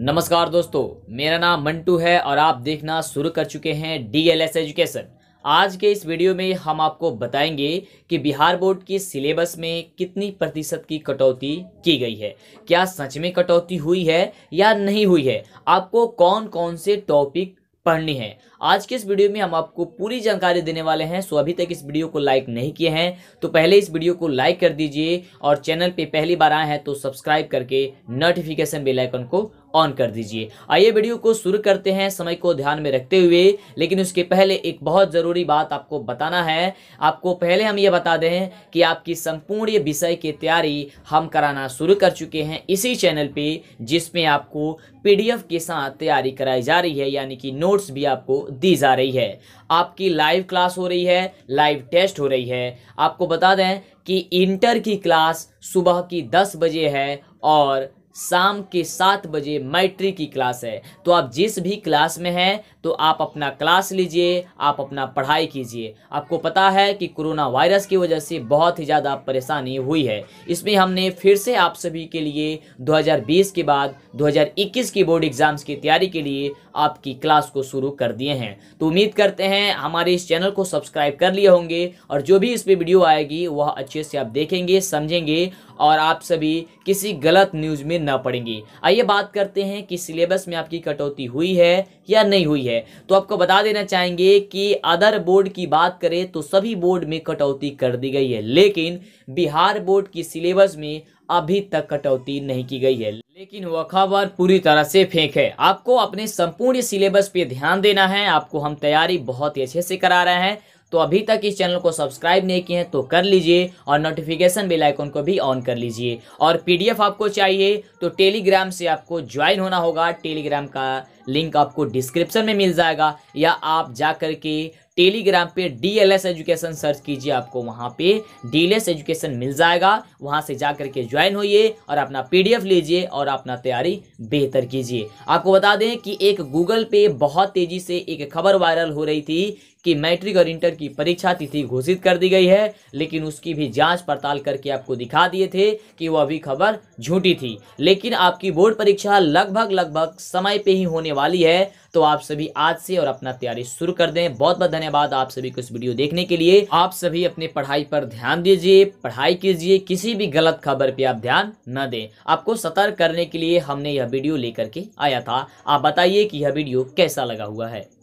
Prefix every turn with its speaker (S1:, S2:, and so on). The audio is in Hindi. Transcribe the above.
S1: नमस्कार दोस्तों मेरा नाम मंटू है और आप देखना शुरू कर चुके हैं डीएलएस एजुकेशन आज के इस वीडियो में हम आपको बताएंगे कि बिहार बोर्ड के सिलेबस में कितनी प्रतिशत की कटौती की गई है क्या सच में कटौती हुई है या नहीं हुई है आपको कौन कौन से टॉपिक पढ़नी है आज के इस वीडियो में हम आपको पूरी जानकारी देने वाले हैं सो अभी तक इस वीडियो को लाइक नहीं किए हैं तो पहले इस वीडियो को लाइक कर दीजिए और चैनल पे पहली बार आए हैं तो सब्सक्राइब करके नोटिफिकेशन बेल आइकन को ऑन कर दीजिए आइए वीडियो को शुरू करते हैं समय को ध्यान में रखते हुए लेकिन उसके पहले एक बहुत ज़रूरी बात आपको बताना है आपको पहले हम ये बता दें कि आपकी संपूर्ण विषय की तैयारी हम कराना शुरू कर चुके हैं इसी चैनल पर जिसमें आपको पी के साथ तैयारी कराई जा रही है यानी कि नोट्स भी आपको दी जा रही है आपकी लाइव क्लास हो रही है लाइव टेस्ट हो रही है आपको बता दें कि इंटर की क्लास सुबह की दस बजे है और शाम के सात बजे मैट्रिक की क्लास है तो आप जिस भी क्लास में हैं तो आप अपना क्लास लीजिए आप अपना पढ़ाई कीजिए आपको पता है कि कोरोना वायरस की वजह से बहुत ही ज़्यादा परेशानी हुई है इसमें हमने फिर से आप सभी के लिए 2020 के बाद 2021 की बोर्ड एग्ज़ाम्स की तैयारी के लिए आपकी क्लास को शुरू कर दिए हैं तो उम्मीद करते हैं हमारे इस चैनल को सब्सक्राइब कर लिए होंगे और जो भी इस पर वीडियो आएगी वह अच्छे से आप देखेंगे समझेंगे और आप सभी किसी गलत न्यूज़ में करना पड़ेंगी आइए बात करते हैं कि सिलेबस में आपकी कटौती हुई है या नहीं हुई है तो आपको बता देना चाहेंगे कि अदर बोर्ड की बात करें तो सभी बोर्ड में कटौती कर दी गई है लेकिन बिहार बोर्ड की सिलेबस में अभी तक कटौती नहीं की गई है लेकिन वह खबर पूरी तरह से फेंक है आपको अपने संपूर्ण सिलेबस पे ध्यान देना है आपको हम तैयारी बहुत ही अच्छे से करा रहे हैं तो अभी तक इस चैनल को सब्सक्राइब नहीं किए हैं तो कर लीजिए और नोटिफिकेशन बेल आइकन को भी ऑन कर लीजिए और पीडीएफ आपको चाहिए तो टेलीग्राम से आपको ज्वाइन होना होगा टेलीग्राम का लिंक आपको डिस्क्रिप्शन में मिल जाएगा या आप जा करके टेलीग्राम पे D L S education search कीजिए आपको वहाँ पे डी एल एस एजुकेशन मिल जाएगा वहाँ से जा करके ज्वाइन होइए और अपना पीडीएफ लीजिए और अपना तैयारी बेहतर कीजिए आपको बता दें कि एक गूगल पे बहुत तेज़ी से एक खबर वायरल हो रही थी कि मैट्रिक और इंटर की परीक्षा तिथि घोषित कर दी गई है लेकिन उसकी भी जांच पड़ताल करके आपको दिखा दिए थे कि वह अभी खबर झूठी थी लेकिन आपकी बोर्ड परीक्षा लगभग लगभग समय पे ही होने वाली है तो आप सभी आज से और अपना तैयारी शुरू कर दें बहुत बहुत धन्यवाद आप सभी को इस वीडियो देखने के लिए आप सभी अपने पढ़ाई पर ध्यान दीजिए पढ़ाई कीजिए किसी भी गलत खबर पर आप ध्यान न दें आपको सतर्क करने के लिए हमने यह वीडियो लेकर के आया था आप बताइए कि यह वीडियो कैसा लगा हुआ है